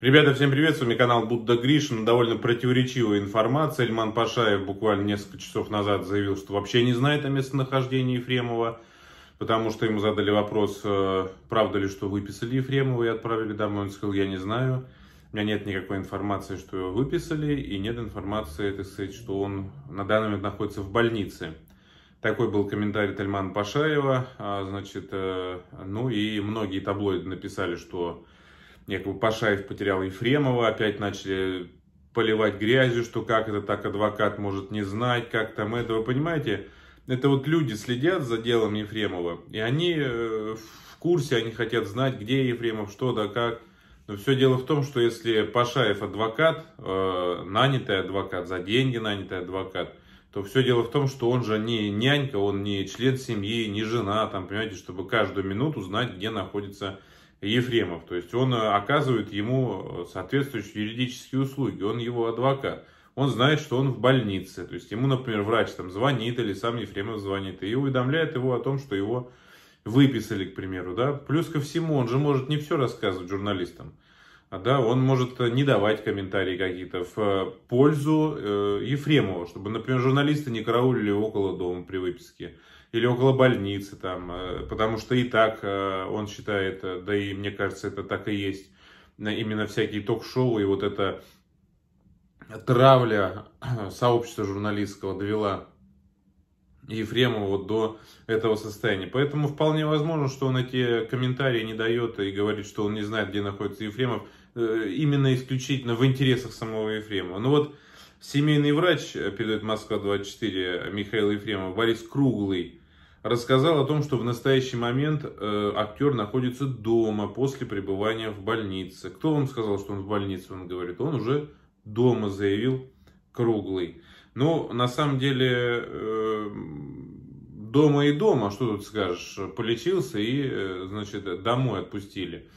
Ребята, всем привет, с вами канал Будда Гришин. Довольно противоречивая информация. Эльман Пашаев буквально несколько часов назад заявил, что вообще не знает о местонахождении Ефремова, потому что ему задали вопрос, э, правда ли, что выписали Ефремова и отправили домой. Он сказал, я не знаю. У меня нет никакой информации, что его выписали, и нет информации, это сказать, что он на данный момент находится в больнице. Такой был комментарий Тельмана Пашаева. А, значит, э, ну и многие таблоиды написали, что якобы Пашаев потерял Ефремова, опять начали поливать грязью, что как это так адвокат может не знать, как там это, вы понимаете? Это вот люди следят за делом Ефремова, и они э, в курсе, они хотят знать, где Ефремов, что да как. Но все дело в том, что если Пашаев адвокат, э, нанятый адвокат, за деньги нанятый адвокат, то все дело в том, что он же не нянька, он не член семьи, не жена, там, понимаете, чтобы каждую минуту знать, где находится Ефремов Ефремов. То есть он э, оказывает ему э, соответствующие юридические услуги, он его адвокат. Он знает, что он в больнице. То есть ему, например, врач там звонит или сам Ефремов звонит и уведомляет его о том, что его выписали, к примеру. Да? Плюс ко всему, он же может не все рассказывать журналистам да, он может э, не давать комментарии какие-то в э, пользу э, Ефремова, чтобы, например, журналисты не караулили около дома при выписке или около больницы, там, э, потому что и так э, он считает, э, да и мне кажется, это так и есть, именно всякие ток-шоу и вот эта травля сообщества журналистского довела Ефремова до этого состояния. Поэтому вполне возможно, что он эти комментарии не дает и говорит, что он не знает, где находится Ефремов, э, именно исключительно в интересах самого Ефремова. Ну вот семейный врач, э, передает Москва-24, э, Михаил Ефремов, Борис Круглый, рассказал о том, что в настоящий момент актер находится дома после пребывания в больнице. Кто вам сказал, что он в больнице? Он говорит, он уже дома заявил Круглый. Ну, на самом деле, э, дома и дома, что тут скажешь, полечился и, э, значит, домой отпустили.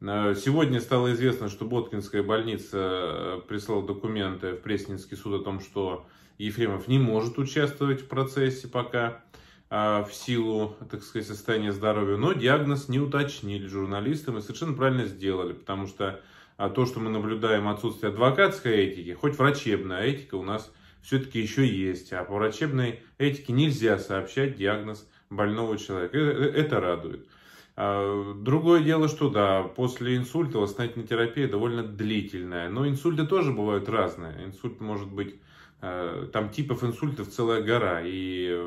Э, сегодня стало известно, что Боткинская больница э, прислала документы в Пресненский суд о том, что Ефремов не может участвовать в процессе пока а, в силу, так сказать, состояния здоровья, но диагноз не уточнили журналистам и совершенно правильно сделали, потому что а, то, что мы наблюдаем отсутствие адвокатской этики, хоть врачебная этика у нас – все-таки еще есть. А по врачебной этике нельзя сообщать диагноз больного человека. Э, э, это радует. А, другое дело, что да, после инсульта восстановительная терапия довольно длительная. Но инсульты тоже бывают разные. Инсульт может быть, э, там типов инсультов целая гора. И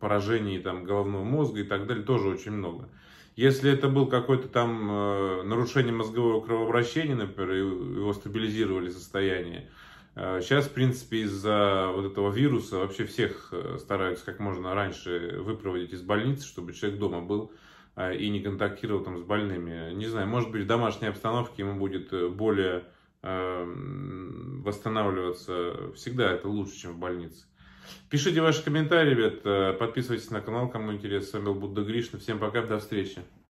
поражений там, головного мозга и так далее тоже очень много. Если это был какой-то там нарушение мозгового кровообращения, например, его стабилизировали состояние, Сейчас, э, в принципе, из-за вот этого вируса вообще всех э, стараются как можно раньше выпроводить из больницы, чтобы человек дома был э, и не контактировал там с больными. Не знаю, может быть, в домашней обстановке ему будет более эм, восстанавливаться. Всегда это лучше, чем в больнице. Пишите ваши комментарии, ребят. Подписывайтесь на канал, кому интересно. С вами был Будда Гришна. Всем пока, до встречи.